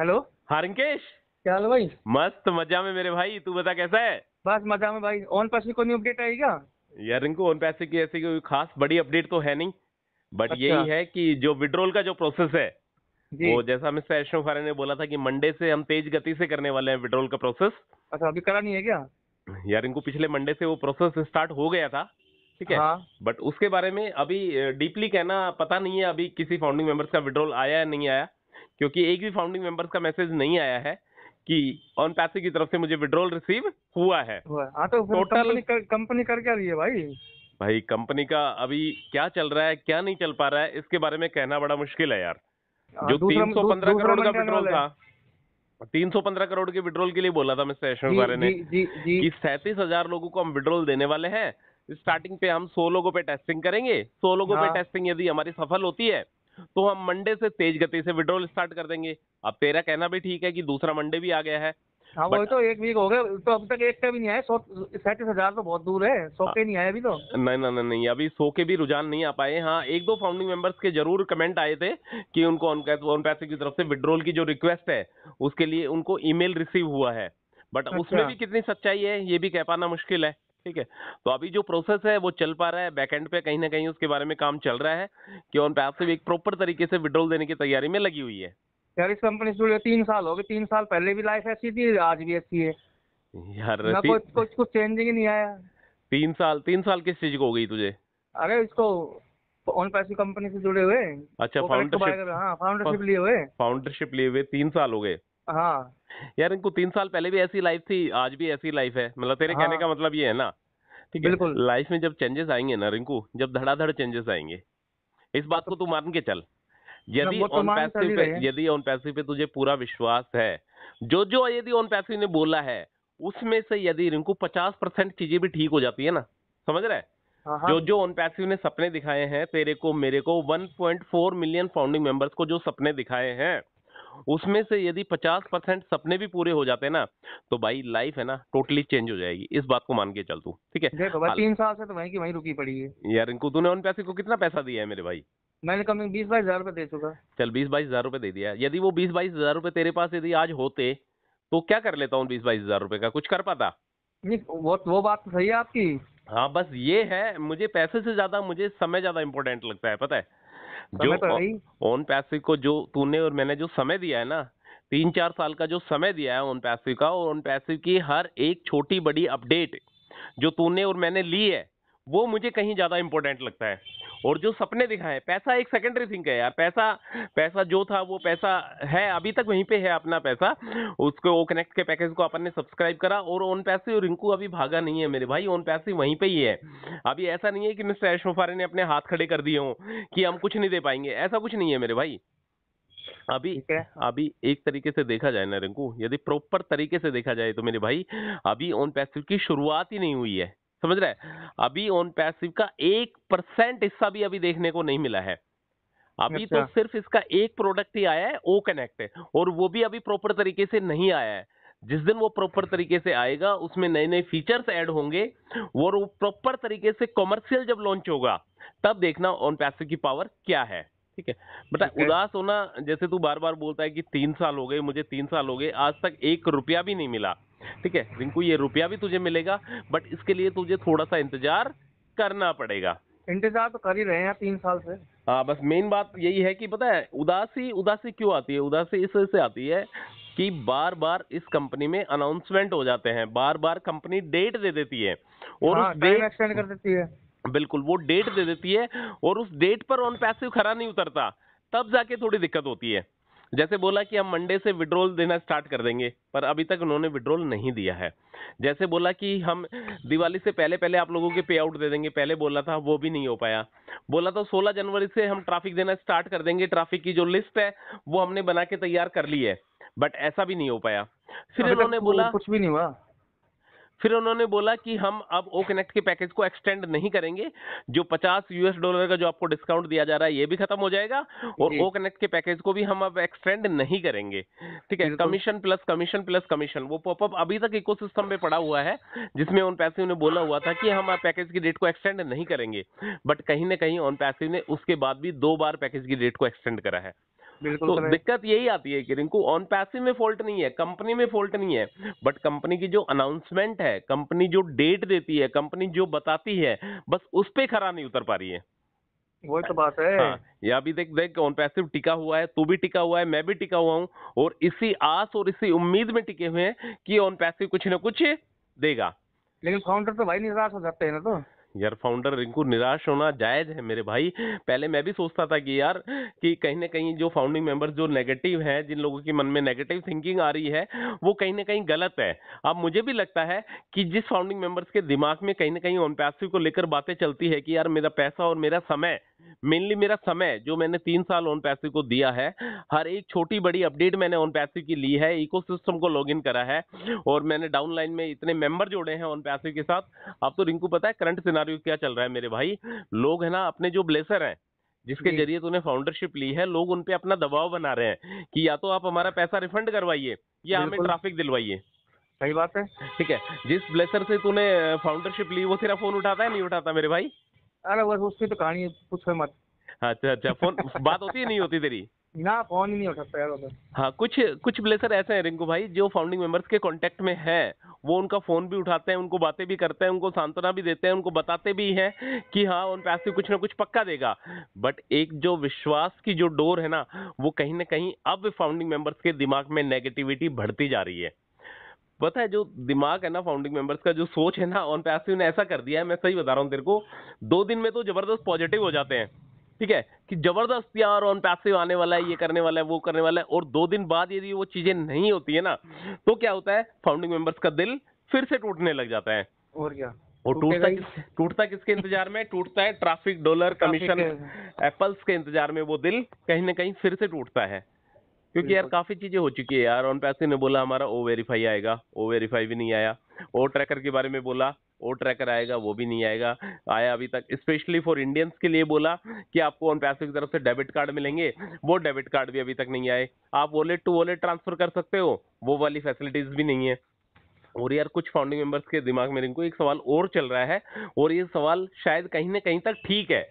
Hello हारंकेश क्या हाल भाई मस्त मजा में मेरे भाई तू बता कैसा है बस मजा में भाई ऑन पैसे को नहीं अपडेट आएगा यार रिंकू ऑन पैसे की ऐसी कोई खास बड़ी अपडेट तो है नहीं बट अच्छा। यही है कि जो विड्रोल का जो प्रोसेस है जी। वो जैसा मिस्टर वैष्णव खारे ने बोला था कि मंडे से हम तेज गति से करने वाले हैं विड्रोल का प्रोसेस अच्छा अभी करा नहीं है क्या यार इनको पिछले मंडे से वो प्रोसेस स्टार्ट हो गया था ठीक है हाँ। बट उसके बारे में अभी डीपली कहना पता नहीं है अभी किसी फाउंडिंग मेंबर्स का विड्रोल आया या नहीं आया क्योंकि एक भी फाउंडिंग मेंबर्स का मैसेज नहीं आया है कि ऑन पैसे की तरफ से मुझे विड्रॉल रिसीव हुआ है हाँ, तो टोटल कंपनी कर क्या रही है भाई भाई कंपनी का अभी क्या चल रहा है क्या नहीं चल पा रहा है इसके बारे में कहना बड़ा मुश्किल है यार हाँ, जो तीन सौ पंद्रह करोड़ का विड्रोल था तीन सौ पंद्रह करोड़ के विड्रोल के लिए बोला था मिस्टर बारे ने कि सैंतीस हजार लोगों को हम विड्रोल देने वाले हैं स्टार्टिंग पे हम सौ लोगों पे टेस्टिंग करेंगे सौ लोगों पे टेस्टिंग हाँ। यदि हमारी सफल होती है तो हम मंडे से तेज गति से विड्रोल स्टार्ट कर देंगे अब तेरा कहना भी ठीक है कि दूसरा मंडे भी आ गया है हाँ वही तो एक वीक हो गए तो अब तक एक का भी नहीं आया सौ सैंतीस हजार तो बहुत दूर है सौ हाँ। के नहीं आया अभी तो नहीं नहीं नहीं अभी सौ के भी रुझान नहीं आ पाए हाँ एक दो फाउंडिंग मेंबर्स के जरूर कमेंट आए थे कि उनको उन पैसे की तरफ से विड्रोल की जो रिक्वेस्ट है उसके लिए उनको ईमेल रिसीव हुआ है बट अच्छा। उसमें भी कितनी सच्चाई है ये भी कह पाना मुश्किल है ठीक है तो अभी जो प्रोसेस है वो चल पा रहा है बैकएंड पे कहीं ना कहीं उसके बारे में काम चल रहा है कि उन पैसे भी एक प्रॉपर तरीके से विड्रॉल देने की तैयारी में लगी हुई है यार इस कंपनी से तीन साल हो गए तीन साल पहले भी लाइफ ऐसी थी आज भी ऐसी है यार ती... कुछ कुछ कुछ चेंजिंग नहीं आया तीन साल तीन साल किस चीज को हो गई तुझे अरे इसको ऑन पैसे कंपनी से जुड़े हुए अच्छा फाउंडरशिप हाँ फाउंडरशिप लिए हुए फाउंडरशिप लिए हुए तीन साल हो गए हाँ यार इनको तीन साल पहले भी ऐसी लाइफ थी आज भी ऐसी लाइफ है मतलब तेरे हाँ, कहने का मतलब ये है ना ठीक है बिल्कुल लाइफ में जब चेंजेस आएंगे ना रिंकू जब धड़ाधड़ चेंजेस आएंगे इस बात को तू मान के चल मतलब यदि ऑन तो पैसिव पे यदि ऑन पैसिव पे तुझे पूरा विश्वास है जो जो यदि ऑन पैसिव ने बोला है उसमें से यदि रिंकू पचास परसेंट चीजें भी ठीक हो जाती है ना समझ रहे हाँ, हाँ। जो जो ऑन पैसिव ने सपने दिखाए हैं तेरे को मेरे को 1.4 मिलियन फाउंडिंग मेंबर्स को जो सपने दिखाए हैं उसमें से यदि पचास परसेंट सपने भी पूरे हो जाते हैं ना तो भाई लाइफ है ना टोटली चेंज हो जाएगी इस बात को मान के चल तू ठीक है तीन साल से तो वहीं की वहीं रुकी पड़ी है यार इनको तूने उन पैसे को कितना पैसा दिया है मेरे भाई मैंने कम बीस बाईस हजार रुपए दे चुका चल बीस बाईस हजार रुपए दे दिया यदि वो बीस बाईस हजार रुपए तेरे पास यदि आज होते तो क्या कर लेता हूँ बीस बाईस हजार रुपए का कुछ कर पाता नहीं वो वो बात तो सही है आपकी हाँ बस ये है मुझे पैसे से ज्यादा मुझे समय ज्यादा इम्पोर्टेंट लगता है पता है जो ओन पैसिव तो को जो तूने और मैंने जो समय दिया है ना तीन चार साल का जो समय दिया है ओन पैसिव का और ओन पैसिव की हर एक छोटी बड़ी अपडेट जो तूने और मैंने ली है वो मुझे कहीं ज़्यादा इम्पोर्टेंट लगता है और जो सपने दिखाए पैसा एक सेकेंडरी थिंग है यार पैसा पैसा जो था वो पैसा है अभी तक वहीं पे है अपना पैसा उसको वो कनेक्ट के पैकेज को अपन ने सब्सक्राइब करा और ओन पैसे और रिंकू अभी भागा नहीं है मेरे भाई ओन पैसे वहीं पे ही है अभी ऐसा नहीं है कि मिस्टर ऐशोफारे ने अपने हाथ खड़े कर दिए हों कि हम कुछ नहीं दे पाएंगे ऐसा कुछ नहीं है मेरे भाई अभी अभी एक तरीके से देखा जाए ना रिंकू यदि प्रॉपर तरीके से देखा जाए तो मेरे भाई अभी ओन पैसिव की शुरुआत ही नहीं हुई है समझ रहे अभी ऑन पैसिव का एक परसेंट हिस्सा भी अभी देखने को नहीं मिला है अभी तो अच्छा। तो सिर्फ इसका एक प्रोडक्ट ही आया है ओ कनेक्ट और वो भी अभी प्रॉपर तरीके से नहीं आया है जिस दिन वो प्रॉपर अच्छा। तरीके से आएगा उसमें नए नए फीचर्स ऐड होंगे और वो प्रॉपर तरीके से कॉमर्शियल जब लॉन्च होगा तब देखना ऑन पैसिव की पावर क्या है ठीक है बेटा उदास होना जैसे तू बार बार बोलता है कि तीन साल हो गए मुझे तीन साल हो गए आज तक एक रुपया भी नहीं मिला ठीक है रिंकू ये रुपया भी तुझे मिलेगा बट इसके लिए तुझे थोड़ा सा इंतजार करना पड़ेगा इंतजार तो कर ही रहे हैं तीन साल से हाँ बस मेन बात यही है कि पता है उदासी उदासी क्यों आती है उदासी इस वजह से आती है कि बार बार इस कंपनी में अनाउंसमेंट हो जाते हैं बार बार कंपनी डेट दे देती है और हाँ, उस डेट एक्सटेंड कर देती है बिल्कुल वो डेट दे देती है और उस डेट पर ऑन पैसिव खरा नहीं उतरता तब जाके थोड़ी दिक्कत होती है जैसे बोला कि हम मंडे से विड्रोल देना स्टार्ट कर देंगे पर अभी तक उन्होंने विड्रोल नहीं दिया है जैसे बोला कि हम दिवाली से पहले पहले आप लोगों के पे आउट दे देंगे पहले बोला था वो भी नहीं हो पाया बोला तो 16 जनवरी से हम ट्रैफिक देना स्टार्ट कर देंगे ट्रैफिक की जो लिस्ट है वो हमने बना के तैयार कर ली है बट ऐसा भी नहीं हो पाया फिर उन्होंने बोला कुछ भी नहीं हुआ फिर उन्होंने बोला कि हम अब ओ कनेक्ट के पैकेज को एक्सटेंड नहीं करेंगे जो 50 यूएस डॉलर का जो आपको डिस्काउंट दिया जा रहा है ये भी खत्म हो जाएगा और ओ कनेक्ट के पैकेज को भी हम अब एक्सटेंड नहीं करेंगे ठीक है commission plus commission plus commission वो पॉपअप अभी तक इको सिस्टम में पड़ा हुआ है जिसमें ऑन पैसिव ने बोला हुआ था कि हम पैकेज की डेट को एक्सटेंड नहीं करेंगे बट कहीं ना कहीं ऑन पैसिव ने उसके बाद भी दो बार पैकेज की डेट को एक्सटेंड करा है तो दिक्कत यही आती है कि रिंकू ऑन पैसिव में फॉल्ट नहीं है कंपनी में फॉल्ट नहीं है बट कंपनी की जो अनाउंसमेंट है कंपनी जो डेट देती है कंपनी जो बताती है बस उस पर खरा नहीं उतर पा रही है वो तो बात है हाँ, या अभी देख देख ऑन पैसिव टिका हुआ है तू भी टिका हुआ है मैं भी टिका हुआ हूँ और इसी आस और इसी उम्मीद में टिके हुए हैं कि ऑन पैसिव कुछ ना कुछ देगा लेकिन काउंटर तो भाई निराश हो जाते हैं ना तो यार फाउंडर रिंकू निराश होना जायज है मेरे भाई पहले मैं भी सोचता था कि यार कि कहीं ना कहीं जो फाउंडिंग मेंबर्स जो नेगेटिव हैं जिन लोगों के मन में नेगेटिव थिंकिंग आ रही है वो कहीं ना कहीं गलत है अब मुझे भी लगता है कि जिस फाउंडिंग मेंबर्स के दिमाग में कहीं ना कहीं ओनपैसिव को लेकर बातें चलती है कि यार मेरा पैसा और मेरा समय मेनली मेरा समय जो मैंने तीन साल ओन पैसिव को दिया है हर एक छोटी बड़ी अपडेट मैंने ओन पैसिव की ली है इकोसिस्टम को लॉगिन करा है और मैंने डाउनलाइन में इतने मेंबर जोड़े हैं ओन पैसिव के साथ अब तो रिंकू पता है करंट सिनारियो क्या चल रहा है मेरे भाई लोग है ना अपने जो ब्लेसर हैं जिसके जरिए तूने फाउंडरशिप ली है लोग उनपे अपना दबाव बना रहे हैं कि या तो आप हमारा पैसा रिफंड करवाइए या हमें ट्रैफिक दिलवाइए सही बात है ठीक है जिस ब्लेसर से तूने फाउंडरशिप ली वो तेरा फोन उठाता है नहीं उठाता मेरे भाई अरे बस उसकी तो कहानी पूछो मत अच्छा अच्छा फोन बात होती है नहीं होती तेरी ना फोन ही नहीं उठाता यार हाँ कुछ कुछ ब्लेसर ऐसे हैं रिंकू भाई जो फाउंडिंग मेंबर्स के कांटेक्ट में है वो उनका फोन भी उठाते हैं उनको बातें भी करते हैं उनको सांत्वना भी देते हैं उनको बताते भी हैं कि हाँ उन पैसे कुछ ना कुछ पक्का देगा बट एक जो विश्वास की जो डोर है ना वो कहीं ना कहीं अब फाउंडिंग मेंबर्स के दिमाग में नेगेटिविटी बढ़ती जा रही है पता है जो दिमाग है ना फाउंडिंग मेंबर्स का जो सोच है ना ऑन पैसिव ने ऐसा कर दिया है मैं सही बता रहा हूँ तेरे को दो दिन में तो जबरदस्त पॉजिटिव हो जाते हैं ठीक है कि जबरदस्त यार ऑन पैसिव आने वाला है ये करने वाला है वो करने वाला है और दो दिन बाद यदि वो चीजें नहीं होती है ना तो क्या होता है फाउंडिंग मेंबर्स का दिल फिर से टूटने लग जाता है और क्या और टूटता किस टूटता किसके इंतजार में टूटता है ट्रैफिक डॉलर कमीशन एप्पल्स के इंतजार में वो दिल कहीं ना कहीं फिर से टूटता है क्योंकि यार काफी चीजें हो चुकी है यार ऑन पैसे ने बोला हमारा ओ वेरीफाई आएगा ओ वेरीफाई भी नहीं आया ओ ट्रैकर के बारे में बोला ओ ट्रैकर आएगा वो भी नहीं आएगा आया अभी तक स्पेशली फॉर इंडियंस के लिए बोला कि आपको ऑन पैसे की तरफ से डेबिट कार्ड मिलेंगे वो डेबिट कार्ड भी अभी तक नहीं आए आप वॉलेट टू वॉलेट ट्रांसफर कर सकते हो वो वाली फैसिलिटीज भी नहीं है और यार कुछ फाउंडिंग मेंबर्स के दिमाग में इनको एक सवाल और चल रहा है और ये सवाल शायद कहीं ना कहीं तक ठीक है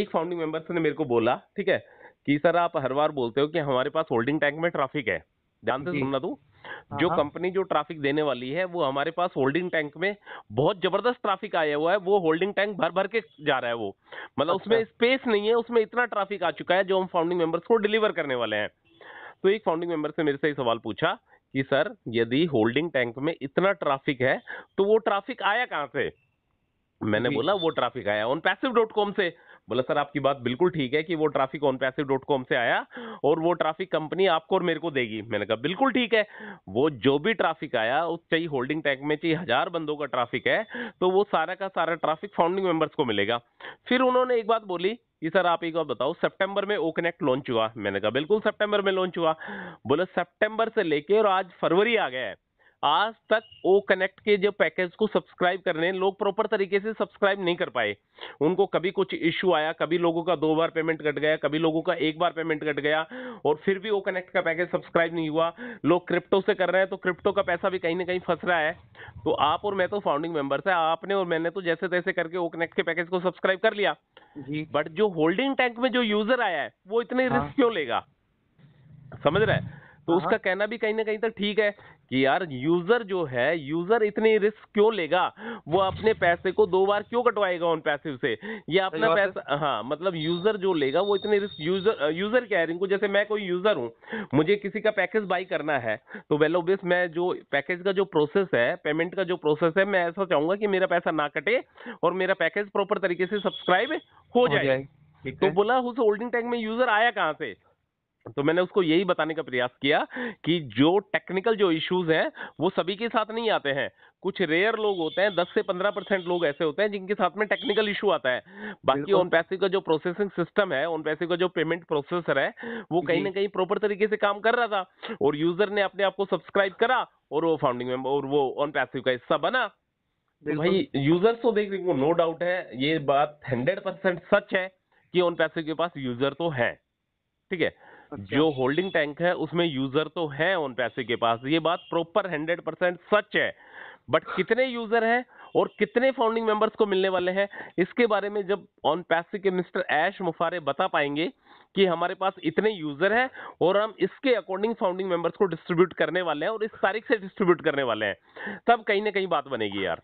एक फाउंडिंग मेंबर्स ने मेरे को बोला ठीक है कि सर आप हर बार बोलते हो कि हमारे पास होल्डिंग टैंक में ट्रैफिक है ध्यान से सुनना तू हाँ, जो हाँ। कंपनी जो ट्रैफिक देने वाली है वो हमारे पास होल्डिंग टैंक में बहुत जबरदस्त ट्रैफिक आया हुआ है वो होल्डिंग टैंक भर भर के जा रहा है वो मतलब अच्छा। उसमें स्पेस नहीं है उसमें इतना ट्रैफिक आ चुका है जो हम फाउंडिंग मेंबर्स को डिलीवर करने वाले हैं तो एक फाउंडिंग मेंबर से मेरे से सवाल पूछा कि सर यदि होल्डिंग टैंक में इतना ट्रैफिक है तो वो ट्रैफिक आया कहाँ से मैंने बोला वो ट्रैफिक आया ऑन पैसिव डॉट कॉम से बोला सर आपकी बात बिल्कुल ठीक है कि वो traffic on passive dot com से आया और वो ट्रैफिक कंपनी आपको और मेरे को देगी मैंने कहा बिल्कुल ठीक है वो जो भी ट्रैफिक आया उस चाहिए होल्डिंग टैंक में चाहिए हजार बंदों का ट्रैफिक है तो वो सारा का सारा ट्रैफिक फाउंडिंग मेंबर्स को मिलेगा फिर उन्होंने एक बात बोली कि सर आप एक बार बताओ सेप्टेम्बर में ओ कनेक्ट लॉन्च हुआ मैंने कहा बिल्कुल सेप्टेम्बर में लॉन्च हुआ बोले सेप्टेम्बर से लेके और आज फरवरी आ गया है आज तक ओ कनेक्ट के जो पैकेज को सब्सक्राइब कर रहे हैं लोग प्रॉपर तरीके से सब्सक्राइब नहीं कर पाए उनको कभी कुछ इश्यू आया कभी लोगों का दो बार पेमेंट कट गया कभी लोगों का एक बार पेमेंट कट गया और फिर भी ओ कनेक्ट का पैकेज सब्सक्राइब नहीं हुआ लोग क्रिप्टो से कर रहे हैं तो क्रिप्टो का पैसा भी कहीं ना कहीं फंस रहा है तो आप और मैं तो फाउंडिंग मेंबर्स है आपने और मैंने तो जैसे तैसे करके ओ कनेक्ट के पैकेज को सब्सक्राइब कर लिया बट जो होल्डिंग टैंक में जो यूजर आया है वो इतने हाँ। रिस्क क्यों लेगा समझ रहा है तो हाँ, उसका हाँ। कहना भी कहीं ना कहीं तक तो ठीक है कि यार यूजर जो है यूजर इतनी रिस्क क्यों लेगा वो अपने पैसे को दो बार क्यों कटवाएगा उन पैसे से ये अपना पैसा हाँ मतलब यूजर जो लेगा वो इतने रिस्क यूजर यूजर क्या है रिंकू जैसे मैं कोई यूजर हूँ मुझे किसी का पैकेज बाई करना है तो वेल ओबियस मैं जो पैकेज का जो प्रोसेस है पेमेंट का जो प्रोसेस है मैं ऐसा चाहूंगा कि मेरा पैसा ना कटे और मेरा पैकेज प्रॉपर तरीके से सब्सक्राइब हो जाए, हो जाए। तो बोला उस होल्डिंग टैंक में यूजर आया कहाँ से तो मैंने उसको यही बताने का प्रयास किया कि जो टेक्निकल जो इश्यूज हैं वो सभी के साथ नहीं आते हैं कुछ रेयर लोग होते हैं दस से पंद्रह परसेंट लोग ऐसे होते हैं जिनके साथ में टेक्निकल इशू आता है बाकी ऑन पैसे का जो प्रोसेसिंग सिस्टम है ऑन पैसे का जो पेमेंट प्रोसेसर है वो कहीं ना कहीं प्रॉपर तरीके से काम कर रहा था और यूजर ने अपने आप को सब्सक्राइब करा और वो फाउंडिंग मेंबर और वो ऑन पैसे का हिस्सा बना तो भाई यूजर्स तो देख रही नो डाउट है ये बात हंड्रेड परसेंट सच है कि ऑन पैसे के पास यूजर तो है ठीक है जो होल्डिंग टैंक है उसमें यूजर तो है उन पैसे के पास ये बात प्रॉपर हंड्रेड परसेंट सच है बट कितने यूजर हैं और कितने फाउंडिंग मेंबर्स को मिलने वाले हैं इसके बारे में जब ऑन पैसे के मिस्टर ऐश मुफारे बता पाएंगे कि हमारे पास इतने यूजर हैं और हम इसके अकॉर्डिंग फाउंडिंग मेंबर्स को डिस्ट्रीब्यूट करने वाले हैं और इस तारीख से डिस्ट्रीब्यूट करने वाले हैं तब कहीं ना कहीं बात बनेगी यार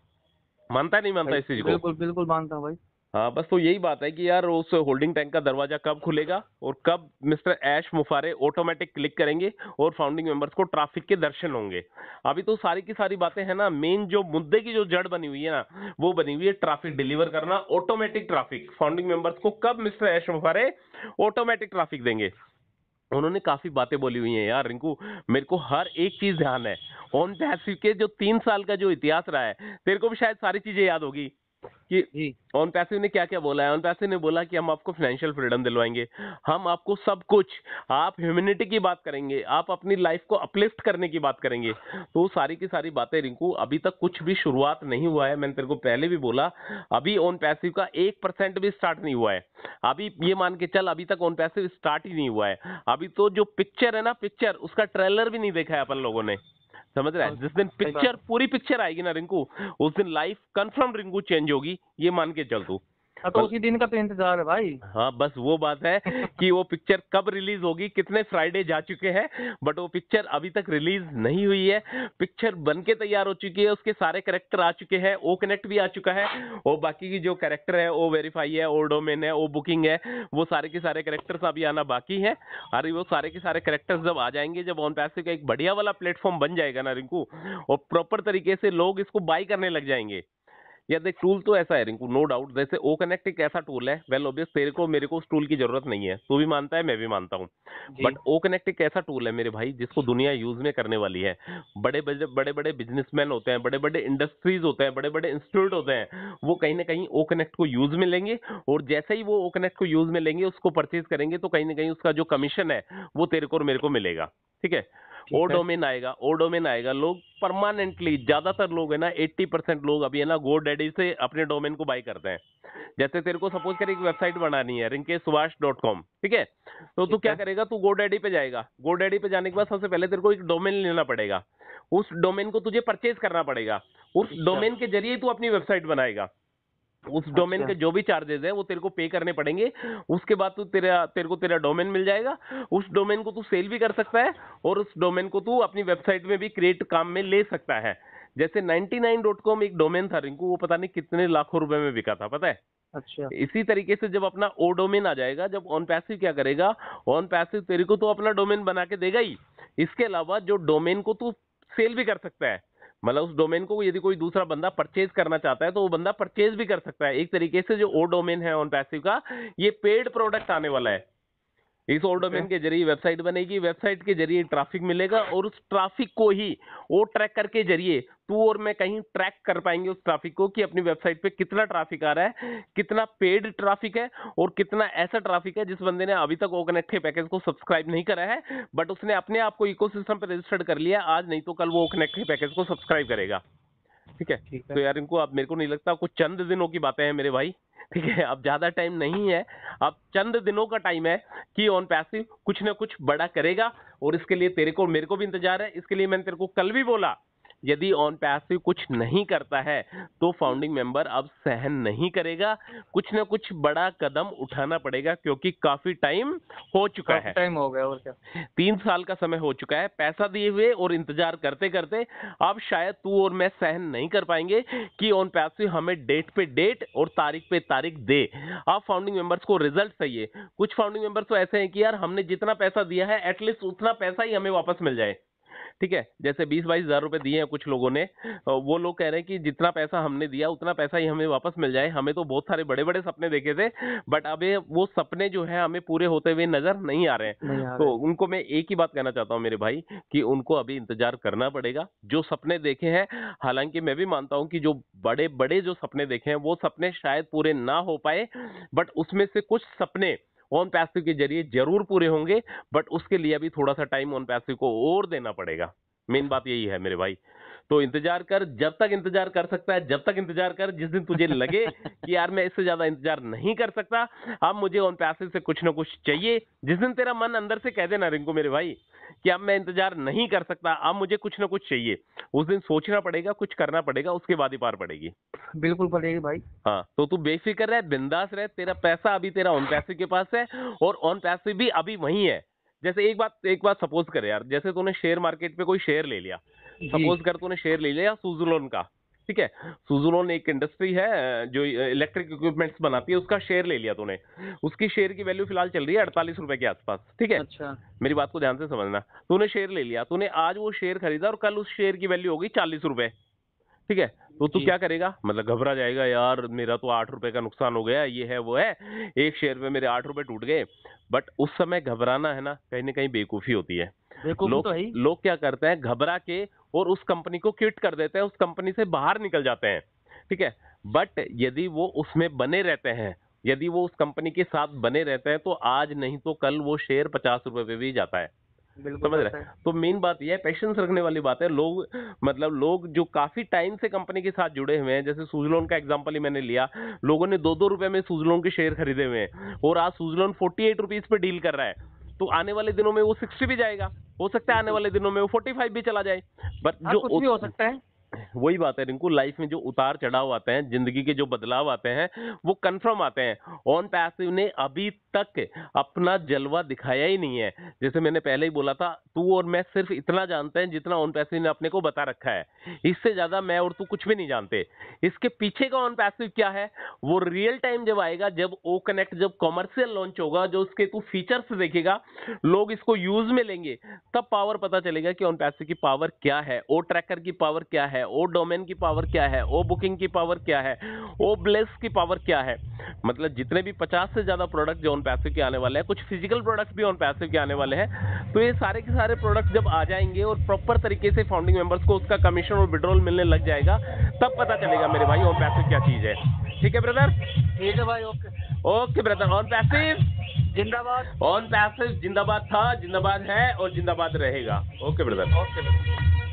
मानता नहीं मानता इस चीज को बिल्कुल बिल्कुल मानता हूँ भाई हाँ बस तो यही बात है कि यार उस होल्डिंग टैंक का दरवाजा कब खुलेगा और कब mister Ash Mufareh automatic click करेंगे और फाउंडिंग मेंबर्स को ट्रैफिक के दर्शन होंगे अभी तो सारी की सारी बातें हैं ना मेन जो मुद्दे की जो जड़ बनी हुई है ना वो बनी हुई है ट्रैफिक डिलीवर करना ऑटोमेटिक ट्राफिक फाउंडिंग मेंबर्स को कब mister Ash Mufareh automatic traffic देंगे उन्होंने काफ़ी बातें बोली हुई हैं यार रिंकू मेरे को हर एक चीज़ ध्यान है ओम पैसिव के जो तीन साल का जो इतिहास रहा है तेरे को भी शायद सारी चीज़ें याद होगी कि ऑन पैसिव ने क्या क्या बोला है ऑन पैसिव ने बोला कि हम आपको फाइनेंशियल फ्रीडम दिलवाएंगे हम आपको सब कुछ आप ह्यूमिनिटी की बात करेंगे आप अपनी लाइफ को अपलिफ्ट करने की बात करेंगे तो सारी की सारी बातें रिंकू अभी तक कुछ भी शुरुआत नहीं हुआ है मैंने तेरे को पहले भी बोला अभी ऑन पैसिव का एक परसेंट भी स्टार्ट नहीं हुआ है अभी ये मान के चल अभी तक ऑन पैसिव स्टार्ट ही नहीं हुआ है अभी तो जो पिक्चर है ना पिक्चर उसका ट्रेलर भी नहीं देखा है अपन लोगों ने समझ रहा है जिस दिन पिक्चर पूरी पिक्चर आएगी ना रिंकू उस दिन लाइफ कंफर्म रिंकू चेंज होगी ये मान के चल तू हाँ, तो उसी दिन का तो इंतजार है भाई हाँ बस वो बात है कि वो पिक्चर कब रिलीज होगी कितने फ्राइडे जा चुके हैं बट वो पिक्चर अभी तक रिलीज नहीं हुई है पिक्चर बन के तैयार हो चुकी है उसके सारे कैरेक्टर आ चुके हैं ओ कनेक्ट भी आ चुका है और बाकी की जो कैरेक्टर है वो वेरीफाई है वो डोमेन है वो बुकिंग है वो सारे के सारे करेक्टर्स अभी आना बाकी है अरे वो सारे के सारे कैरेक्टर्स जब आ जाएंगे जब ऑन पैसे का एक बढ़िया वाला प्लेटफॉर्म बन जाएगा ना रिंकू और प्रॉपर तरीके से लोग इसको बाई करने लग जाएंगे या देख टूल तो ऐसा है रिंकू नो डाउट जैसे ओ कनेक्ट एक ऐसा टूल है वेल ऑब्वियस तेरे को मेरे को उस टूल की जरूरत नहीं है तू भी मानता है मैं भी मानता हूँ बट ओ कनेक्ट एक ऐसा टूल है मेरे भाई जिसको दुनिया यूज में करने वाली है बड़े बड़े बड़े बड़े बिजनेसमैन होते हैं बड़े बड़े इंडस्ट्रीज होते हैं बड़े बड़े इंस्टीट्यूट होते हैं वो कहीं ना कहीं ओ कनेक्ट को यूज में लेंगे और जैसे ही वो ओ कनेक्ट को यूज में लेंगे उसको परचेज करेंगे तो कहीं ना कहीं उसका जो कमीशन है वो तेरे को और मेरे को मिलेगा ठीक है ओ डोमेन आएगा ओ डोमेन आएगा लोग परमानेंटली ज्यादातर लोग है ना 80 परसेंट लोग अभी है ना गो डैडी से अपने डोमेन को बाई करते हैं जैसे तेरे को सपोज कर एक वेबसाइट बनानी है रिंके सुभाष डॉट कॉम ठीक है तो तू क्या करेगा तू गो डैडी पे जाएगा गो डैडी पे जाने के बाद सबसे पहले तेरे को एक डोमेन लेना पड़ेगा उस डोमेन को तुझे परचेज करना पड़ेगा उस डोमेन अच्छा। के जरिए तू अपनी वेबसाइट बनाएगा उस डोमेन अच्छा। के जो भी चार्जेस है वो तेरे को पे करने पड़ेंगे उसके बाद तू तेरा तेरे को तेरा डोमेन मिल जाएगा उस डोमेन को तू सेल भी कर सकता है और उस डोमेन को तू अपनी वेबसाइट में भी क्रिएट काम में ले सकता है जैसे कॉम एक डोमेन था रिंकू वो पता नहीं कितने लाखों रुपए में बिका था पता है अच्छा इसी तरीके से जब अपना ओ डोमेन आ जाएगा जब ऑन पैसिव क्या करेगा ऑन पैसिव तेरे को तो अपना डोमेन बना के देगा ही इसके अलावा जो डोमेन को तू सेल भी कर सकता है मतलब उस डोमेन को यदि कोई दूसरा बंदा परचेज करना चाहता है तो वो बंदा परचेज भी कर सकता है एक तरीके से जो ओ डोमेन है ऑन पैसिव का ये पेड प्रोडक्ट आने वाला है इस ओल्ड डोमेन के जरिए वेबसाइट बनेगी वेबसाइट के जरिए ट्रैफिक मिलेगा और उस ट्रैफिक को ही वो ट्रैक करके जरिए तू और मैं कहीं ट्रैक कर पाएंगे उस ट्रैफिक को कि अपनी वेबसाइट पे कितना ट्रैफिक आ रहा है कितना पेड ट्रैफिक है और कितना ऐसा ट्रैफिक है जिस बंदे ने अभी तक ओ कनेक्टे पैकेज को सब्सक्राइब नहीं करा है बट उसने अपने आप को इको पर रजिस्टर्ड कर लिया आज नहीं तो कल वो कनेक्टे पैकेज को सब्सक्राइब करेगा ठीक है तो यार इनको आप मेरे को नहीं लगता कुछ चंद दिनों की बातें हैं मेरे भाई ठीक है अब ज़्यादा टाइम नहीं है अब चंद दिनों का टाइम है कि ऑन पैसिव कुछ ना कुछ बड़ा करेगा और इसके लिए तेरे को मेरे को भी इंतजार है इसके लिए मैंने तेरे को कल भी बोला यदि ऑन पैसिव कुछ नहीं करता है तो फाउंडिंग मेंबर अब सहन नहीं करेगा कुछ ना कुछ बड़ा कदम उठाना पड़ेगा क्योंकि काफी टाइम हो चुका है टाइम हो गया और क्या तीन साल का समय हो चुका है पैसा दिए हुए और इंतजार करते करते अब शायद तू और मैं सहन नहीं कर पाएंगे कि ऑन पैसिव हमें डेट पे डेट और तारीख पे तारीख दे अब फाउंडिंग मेंबर्स को रिजल्ट चाहिए कुछ फाउंडिंग मेंबर्स तो ऐसे हैं कि यार हमने जितना पैसा दिया है एटलीस्ट उतना पैसा ही हमें वापस मिल जाए ठीक है जैसे बीस बाईस हजार रुपए दिए हैं कुछ लोगों ने वो लोग कह रहे हैं कि जितना पैसा हमने दिया उतना पैसा ही हमें वापस मिल जाए हमें तो बहुत सारे बड़े बड़े सपने देखे थे बट अब वो सपने जो है हमें पूरे होते हुए नजर नहीं आ रहे हैं तो उनको मैं एक ही बात कहना चाहता हूँ मेरे भाई कि उनको अभी इंतजार करना पड़ेगा जो सपने देखे हैं हालांकि मैं भी मानता हूँ कि जो बड़े बड़े जो सपने देखे हैं वो सपने शायद पूरे ना हो पाए बट उसमें से कुछ सपने ऑन पैसिव के जरिए जरूर पूरे होंगे बट उसके लिए अभी थोड़ा सा टाइम ऑन पैसिव को और देना पड़ेगा मेन बात यही है मेरे भाई तो इंतजार कर जब तक इंतजार कर सकता है जब तक इंतजार कर जिस दिन तुझे लगे कि यार मैं इससे ज्यादा इंतजार नहीं कर सकता अब मुझे ऑन पैसे से कुछ ना कुछ चाहिए जिस दिन तेरा मन अंदर से कह देना रिंकू मेरे भाई कि अब मैं इंतजार नहीं कर सकता अब मुझे कुछ ना कुछ चाहिए उस दिन सोचना पड़ेगा कुछ करना पड़ेगा उसके बाद ही पार पड़ेगी बिल्कुल पड़ेगी भाई हाँ तो तू बेफिक्र रह बिंदास रह तेरा पैसा अभी तेरा ऑन पैसे के पास है और ऑन पैसे भी अभी वही है जैसे एक बात एक बात सपोज करे यार जैसे तूने शेयर मार्केट में कोई शेयर ले लिया सपोज कर तूने शेयर ले लिया सुजुलोन का ठीक है सुजुलोन एक इंडस्ट्री है जो इलेक्ट्रिक इक्विपमेंट्स बनाती है उसका शेयर ले लिया तूने उसकी शेयर की वैल्यू फिलहाल चल रही है अड़तालीस रुपए के आसपास ठीक है अच्छा मेरी बात को ध्यान से समझना तूने शेयर ले लिया तूने आज वो शेयर खरीदा और कल उस शेयर की वैल्यू होगी चालीस रुपए ठीक है तो तू क्या करेगा मतलब घबरा जाएगा यार मेरा तो आठ रुपए का नुकसान हो गया ये है वो है एक शेयर में मेरे आठ रुपए टूट गए बट उस समय घबराना है ना कहीं ना कहीं बेवकूफी होती है लोग तो लो क्या करते हैं घबरा के और उस कंपनी को किट कर देते हैं उस कंपनी से बाहर निकल जाते हैं ठीक है बट यदि वो उसमें बने रहते हैं यदि वो उस कंपनी के साथ बने रहते हैं तो आज नहीं तो कल वो शेयर पचास रुपए पे भी जाता है समझ रहे तो मेन बात यह पेशेंस रखने वाली बात है लोग मतलब लोग जो काफी टाइम से कंपनी के साथ जुड़े हुए हैं जैसे सूजलोन का एग्जाम्पल ही मैंने लिया लोगों ने दो दो रुपए में सूजलोन के शेयर खरीदे हुए हैं और आज सुजलोन फोर्टी एट रुपीज पे डील कर रहा है तो आने वाले दिनों में वो सिक्सटी भी जाएगा हो सकता है आने वाले दिनों में वो फोर्टी फाइव भी चला जाए बट जो कुछ भी हो सकता है वही बात है रिंकू लाइफ में जो उतार चढ़ाव आते हैं जिंदगी के जो बदलाव आते हैं वो कन्फर्म आते हैं ऑन पैसिव ने अभी तक अपना जलवा दिखाया ही नहीं है जैसे मैंने पहले ही बोला था तू और मैं सिर्फ इतना जानते हैं जितना ऑन पैसिव ने अपने को बता रखा है इससे ज़्यादा मैं और तू कुछ भी नहीं जानते इसके पीछे का ऑन पैसिव क्या है वो रियल टाइम जब आएगा जब ओ कनेक्ट जब कॉमर्शियल लॉन्च होगा जो उसके तू फीचर्स देखेगा लोग इसको यूज में लेंगे तब पावर पता चलेगा कि ऑन पैसिव की पावर क्या है ओ ट्रैकर की पावर क्या है ओ ओ डोमेन की पावर क्या है ओ बुकिंग की पावर क्या है ओ ब्लेस की पावर क्या है मतलब जितने भी पचास से ज़्यादा प्रोडक्ट जो ऑन पैसे के आने वाले हैं कुछ फिजिकल प्रोडक्ट्स भी ऑन पैसे के आने वाले हैं तो ये सारे के सारे प्रोडक्ट जब आ जाएंगे और प्रॉपर तरीके से फाउंडिंग मेंबर्स को उसका कमीशन और विड्रोल मिलने लग जाएगा तब पता चलेगा मेरे भाई ऑन पैसे क्या चीज़ है ठीक है ब्रदर ठीक है भाई okay okay brother on passive जिंदाबाद ऑन पैसिव जिंदाबाद था जिंदाबाद है और जिंदाबाद रहेगा ओके ब्रदर ओके ब्रदर